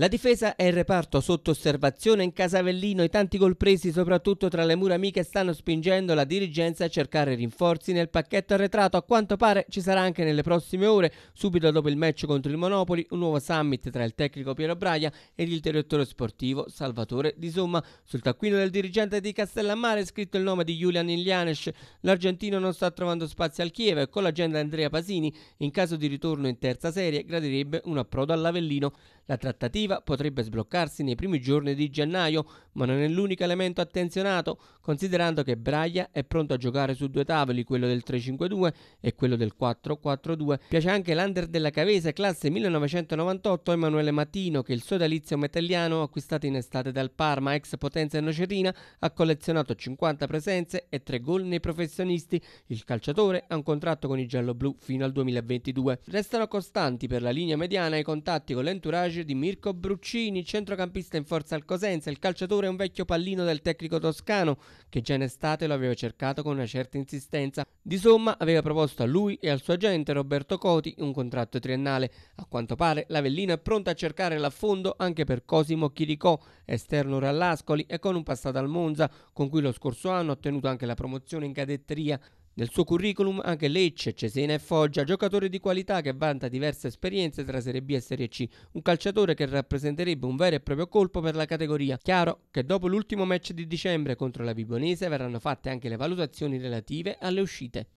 La difesa è il reparto sotto osservazione in Casavellino. I tanti gol presi soprattutto tra le mura amiche stanno spingendo la dirigenza a cercare rinforzi nel pacchetto arretrato. A quanto pare ci sarà anche nelle prossime ore, subito dopo il match contro il Monopoli, un nuovo summit tra il tecnico Piero Braia ed il direttore sportivo Salvatore Di Somma. Sul taccuino del dirigente di Castellammare è scritto il nome di Julian Ilianes. L'argentino non sta trovando spazio al Chievo e con l'agenda Andrea Pasini, in caso di ritorno in terza serie, gradirebbe un approdo all'Avellino. La trattativa iniziativa potrebbe sbloccarsi nei primi giorni di gennaio, ma non è l'unico elemento attenzionato, considerando che Braia è pronto a giocare su due tavoli, quello del 3-5-2 e quello del 4-4-2. Piace anche l'under della Cavese, classe 1998, Emanuele Matino, che il sodalizio metelliano, acquistato in estate dal Parma, ex potenza nocerina, ha collezionato 50 presenze e 3 gol nei professionisti. Il calciatore ha un contratto con i gialloblu fino al 2022. Restano costanti per la linea mediana i contatti con l'entourage di Mirko Bruccini, centrocampista in forza al Cosenza, il calciatore è un vecchio pallino del tecnico toscano che già in estate lo aveva cercato con una certa insistenza. Di somma aveva proposto a lui e al suo agente Roberto Coti un contratto triennale. A quanto pare l'Avellino è pronto a cercare l'affondo anche per Cosimo Chiricò, esterno Rallascoli e con un passato al Monza, con cui lo scorso anno ha ottenuto anche la promozione in cadetteria. Nel suo curriculum anche Lecce, Cesena e Foggia, giocatore di qualità che vanta diverse esperienze tra Serie B e Serie C, un calciatore che rappresenterebbe un vero e proprio colpo per la categoria. Chiaro che dopo l'ultimo match di dicembre contro la Vibonese verranno fatte anche le valutazioni relative alle uscite.